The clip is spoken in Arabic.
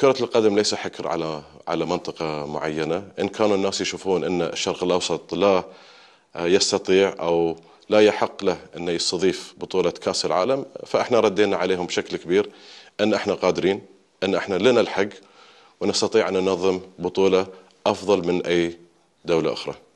كرة القدم ليس حكر على على منطقة معينة، إن كانوا الناس يشوفون أن الشرق الأوسط لا آه، يستطيع أو لا يحق له أنه يستضيف بطولة كأس العالم، فإحنا ردينا عليهم بشكل كبير أن إحنا قادرين، أن إحنا لنا الحق ونستطيع أن ننظم بطولة أفضل من أي دولة أخرى.